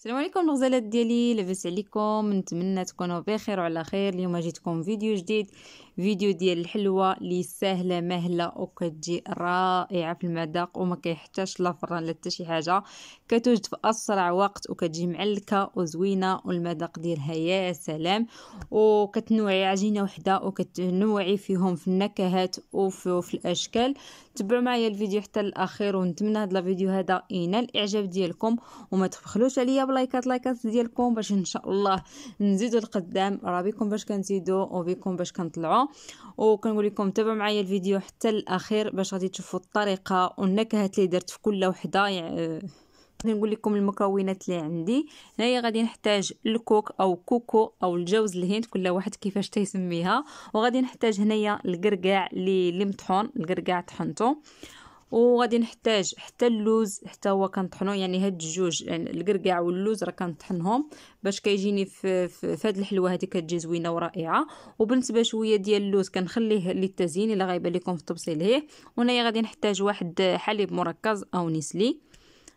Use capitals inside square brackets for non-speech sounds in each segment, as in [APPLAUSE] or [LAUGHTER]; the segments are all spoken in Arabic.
السلام عليكم الغزالات ديالي لاباس عليكم نتمنى تكونوا بخير وعلى خير اليوم جيتكم فيديو جديد فيديو ديال الحلوه اللي ساهله مهله وكتجي رائعه في المذاق وما كيحتاجش لا فران لا حتى شي حاجه كتوجد في اسرع وقت وكتجي معلكه وزوينه والمذاق ديالها يا سلام وكتنوعي عجينه وحده وكتنوعي فيهم في النكهات وفي في الاشكال تبعوا معايا الفيديو حتى الاخير ونتمنى هذا الفيديو هذا ينال الاعجاب ديالكم وما تبخلوش عليا بلايكات لايكات ديالكم باش ان شاء الله نزيدوا القدام راه بكم باش كنزيدوا وبكم باش كنطلعوا وكنقول لكم تابعوا معايا الفيديو حتى الاخير باش غادي تشوفوا الطريقه والنكهات اللي درت في كل وحده يعني غادي نقول لكم المكونات اللي عندي هنايا غادي نحتاج الكوك او كوكو او الجوز الهند كل واحد كيفاش تيسميها وغادي نحتاج هنايا القرقاع اللي مطحون القرقاع طحنته وغادي نحتاج حتى اللوز حتى هو كنطحنو يعني هاد الجوج يعني الكركاع واللوز راه كنطحنهم باش كيجيني في في هاد الحلوه هادي كتجي زوينه ورائعه وبالنسبه شويه ديال اللوز كنخليه للتزيين الا غايبه لكم في تبصيله وهنايا غادي نحتاج واحد حليب مركز او نسلي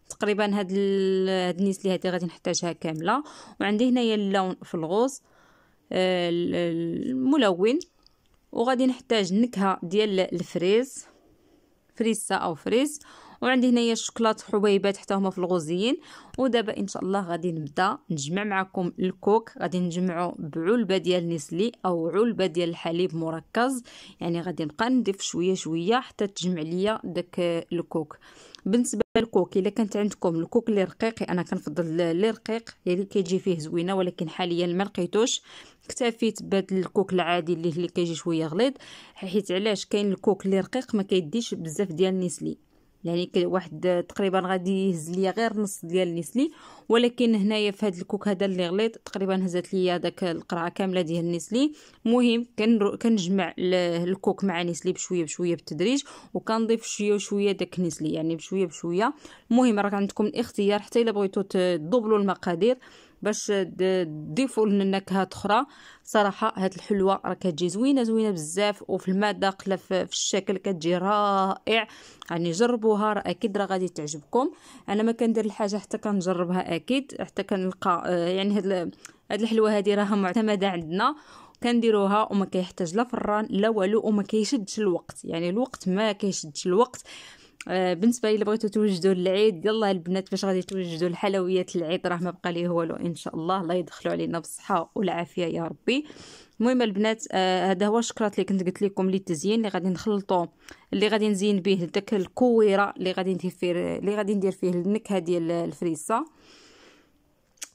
تقريبا هاد هاد النسلي هادي غادي نحتاجها كامله وعندي هنايا اللون في الغوص آه، الملون وغادي نحتاج النكهه ديال الفريز frissa og frys. وعندي هنايا الشوكولات حبيبات حتى هما في الغوزيين ودابا ان شاء الله غادي نبدا نجمع معكم الكوك غادي نجمعو بعلبه ديال نسلي او علبه ديال الحليب مركز يعني غادي نبقى نضيف شويه شويه حتى تجمع ليا داك الكوك بالنسبه للكوك الا كانت عندكم الكوك اللي رقيق انا كنفضل اللي رقيق يعني كيجي فيه زوينه ولكن حاليا ما لقيتوش اكتفيت بهذا الكوك العادي اللي اللي كيجي شويه غليظ حيت علاش كاين الكوك اللي رقيق ما كيديش بزاف ديال النسلي يعني واحد تقريبا غادي يهز ليا غير نص ديال النسلي ولكن هنايا في هذا الكوك هذا اللي غليط تقريبا هزات ليا داك القرعه كامله ديال النسلي المهم كنجمع الكوك مع نسلي بشويه بشويه بالتدريج وكنضيف شويه وشويه داك النسلي يعني بشويه بشويه المهم راه عندكم الاختيار حتى الا بغيتو تدبلوا المقادير باش تضيفوا النكهات اخرى صراحه هاد الحلوه راه كتجي زوينه زوينه بزاف وفي الماده لا في الشكل كتجي رائع يعني جربوها راه اكيد راه غادي تعجبكم انا ما كندير الحاجه حتى كنجربها اكيد حتى كنلقى آه، يعني هاد هاد الحلوه هادي راها معتمده عندنا كنديروها وما كيحتاج لا فران لا والو وما كيشدش الوقت يعني الوقت ما كيشدش الوقت آه، بالنسبه الى بغيتو توجدوا العيد يلا البنات باش غادي توجدوا الحلويات العيد راه ما بقى ليه والو ان شاء الله الله يدخلوا علينا بالصحه والعافيه يا ربي المهم البنات آه، هذا هو الشكراط اللي كنت قلت لكم لي اللي غادي نخلطو اللي غادي نزين به داك الكويره اللي غادي ندير فيه اللي غادي ندير فيه النكهه ديال الفريسه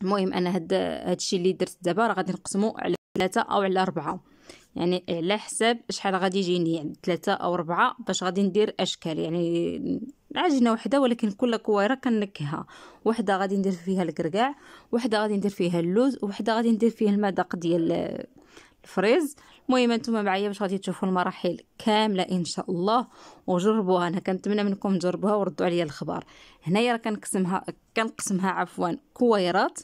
المهم انا هاد هادشي اللي درت دابا راه غادي نقسمو على ثلاثه او على اربعه يعني على حساب شحال غادي يجيني يعني ثلاثة أو ربعة باش غادي ندير أشكال يعني عجينة وحدة ولكن كل كويرة كنكها وحدة غادي ندير فيها الكركاع وحدة غادي ندير فيها اللوز وحدة غادي ندير فيها المذاق ديال الفريز المهم نتوما معايا باش غادي تشوفوا المراحل كامله ان شاء الله وجربوها انا كنتمنى منكم تجربوها وردوا عليا الخبر هنايا راه كنقسمها كنقسمها عفوا كويرات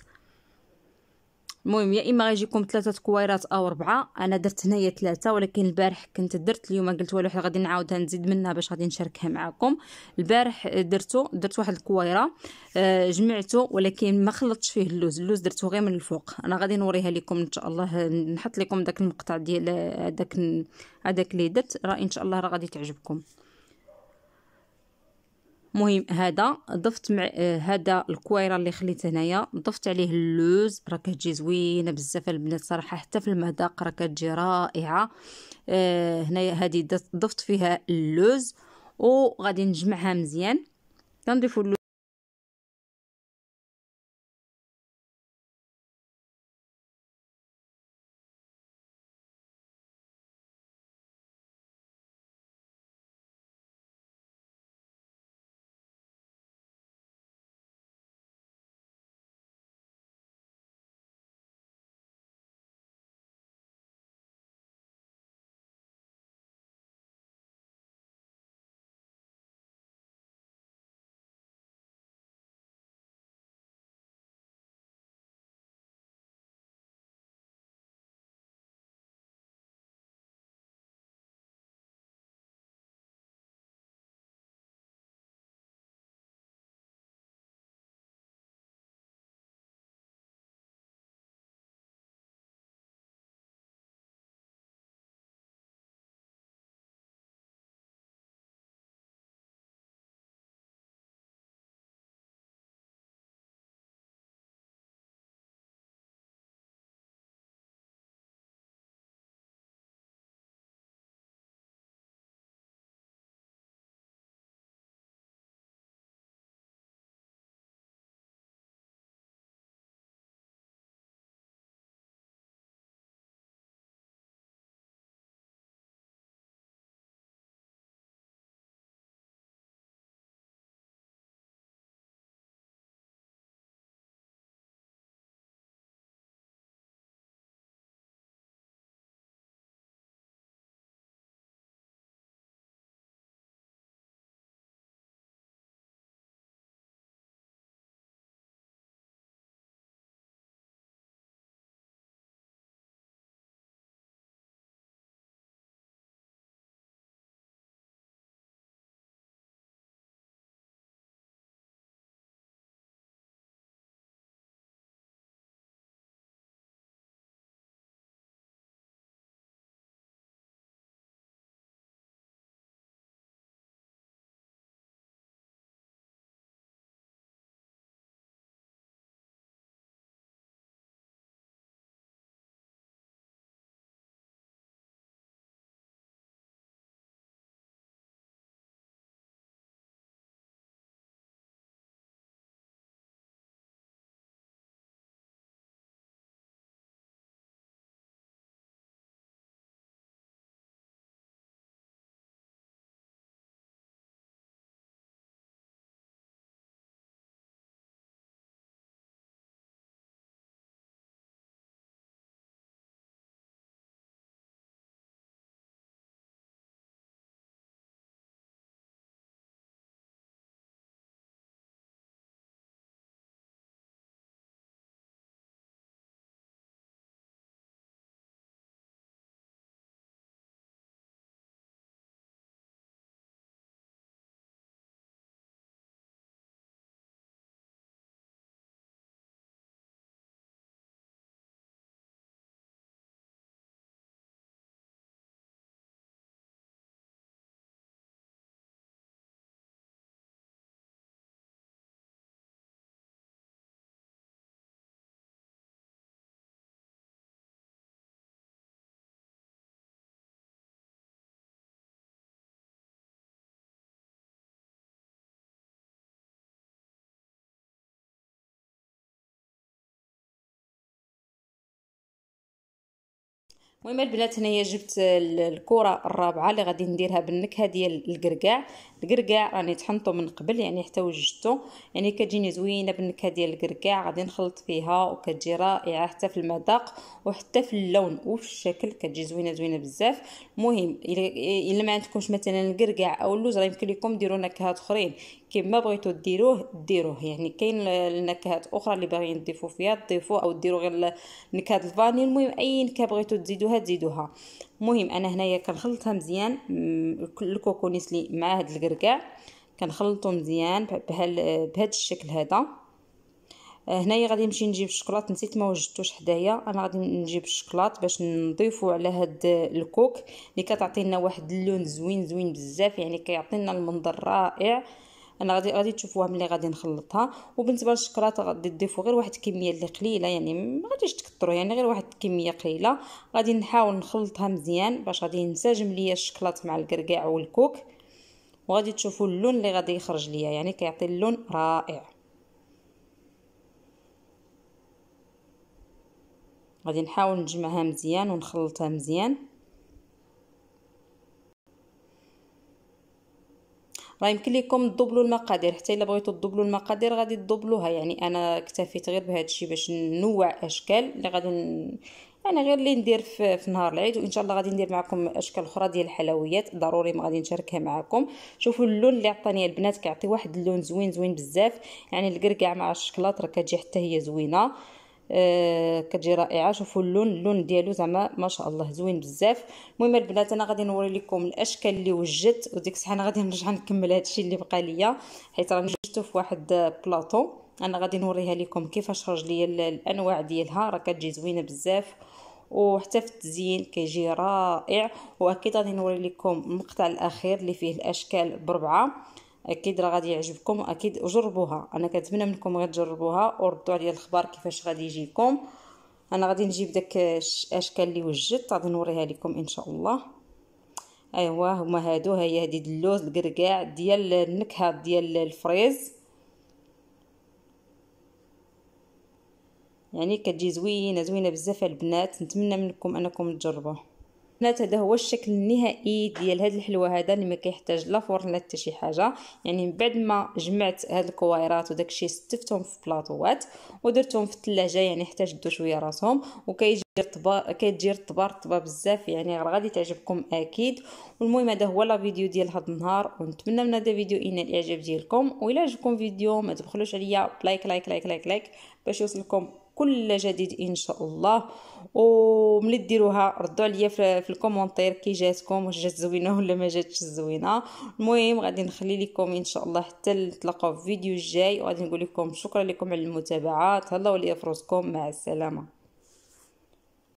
المهم يا اما غيجيكم ثلاثه كويرات او اربعه انا درت هنايا ثلاثه ولكن البارح كنت درت اليوم قلت والو غادي نعاودها نزيد منها باش غادي نشاركها معكم البارح درتو درت واحد الكويره آه، جمعته ولكن ما خلطتش فيه اللوز اللوز درته غير من الفوق انا غادي نوريها لكم ان شاء الله نحط لكم داك المقطع ديال هذاك آه، هذاك اللي درت راه ان شاء الله راه غادي تعجبكم مهم هذا ضفت مع هذا الكويره اللي خليت هنايا ضفت عليه اللوز راه كتجي زوينه بزاف البنات صراحه حتى في المذاق راه كتجي رائعه آه هنايا هذه ضفت فيها اللوز وغادي نجمعها مزيان تنضيفوا المهم البنات هنايا جبت الكره الرابعه اللي غادي نديرها بالنكهه ديال الكركاع الكركاع راني طحنته من قبل يعني حتى وجدته يعني كتجيني زوينه بالنكهه ديال الكركاع غادي نخلط فيها وكتجي رائعه حتى في المذاق وحتى في اللون وفي الشكل كتجي زوينه زوينه بزاف المهم الا ما عندكمش مثلا الكركاع او اللوز راه يمكن لكم ديروا نكهات اخرين كما بغيتو ديروه ديروه يعني كاين النكهات اخرى اللي باغيين تضيفوا فيها تضيفوا او ديروا غير نكهه الفاني المهم اي نكهه بغيتو تزيدوها تزيدوها المهم انا هنايا كنخلطها مزيان لي مع هاد الكركاع كنخلطو مزيان بهال بهاد الشكل هذا آه، هنايا غادي نمشي نجيب الشكلاط نسيت ما وجدتوش حدايا انا غادي نجيب الشكلاط باش نضيفو على هاد الكوك اللي كتعطينا واحد اللون زوين زوين بزاف يعني كيعطينا المنظر رائع انا غادي غادي تشوفوها ملي غادي نخلطها وبالنسبه للشكلاط غادي تضيفوا غير واحد الكميه اللي قليله يعني ما غاديش تكثروا يعني غير واحد الكميه قليله غادي نحاول نخلطها مزيان باش غادي ينسجم ليا الشكلاط مع الكركاع والكوك وغادي تشوفوا اللون اللي غادي يخرج ليا يعني كيعطي اللون رائع غادي نحاول نجمعها مزيان ونخلطها مزيان راه يمكن لكم تضبلوا المقادير حتى الا بغيتوا تضبلوا المقادير غادي تضبلوها يعني انا اكتفيت غير بهذا الشيء باش ننوع اشكال اللي غادي ن... انا يعني غير اللي ندير في, في نهار العيد وان شاء الله غادي ندير معكم اشكال اخرى ديال الحلويات ضروري ما غادي نشاركها معكم شوفوا اللون اللي عطاني البنات كيعطي واحد اللون زوين زوين بزاف يعني الكركع مع الشكلاط راه كتجي حتى هي زوينه آه كتجي رائعه شوفوا اللون اللون ديالو زعما ما شاء الله زوين بزاف المهم البنات انا غادي نوري لكم الاشكال اللي وجدت وديك الساعه انا غادي [LAUGHS] نرجع نكمل هادشي اللي بقى ليا حيت راني جبتو في واحد بلاطو انا غادي نوريها لكم كيفاش خرج لي الانواع ديالها راه كتجي زوينه بزاف وحتى في التزيين كيجي رائع واكيد غادي نوري لكم المقطع الاخير اللي فيه الاشكال بربعه اكيد راه غادي يعجبكم واكيد جربوها انا كنتمنى منكم تجربوها وردوا عليا الخبر كيفاش غادي يجيكم انا غادي نجيب داك الاشكال اللي وجدت غادي نوريها لكم ان شاء الله ايوا هما هادو ها هي هذه اللوز القرقاع ديال النكهه ديال الفريز يعني كتجي زوينه زوينه بزاف البنات نتمنى منكم انكم تجربوه البنات هذا هو الشكل النهائي ديال هاد الحلوى هذا اللي ما كيحتاج لا فرن لا حتى شي حاجه يعني من بعد ما جمعت هاد الكويرات وداكشي ستفتهم في بلاطوات ودرتهم في الثلاجه يعني حتى شدوا شويه راسهم وكيجي الطبار كتجي الطبار طبا بزاف يعني غادي تعجبكم اكيد والمهم هذا هو لا فيديو ديال هذا النهار ونتمنى من هذا الفيديو ينال الاعجاب ديالكم و الى عجبكم فيديو ما تبخلوش عليا بلايك لايك لايك لايك لايك باش يوصلكم كل جديد ان شاء الله وملي ديروها ردوا عليا في الكومونتير كي جاتكم واش جات زوينه ولا ما جاتش زوينه المهم غادي نخلي لكم ان شاء الله حتى نتلاقاو في فيديو جاي وغادي نقول لكم شكرا لكم على المتابعه تهلاو ليا فروسكم مع السلامه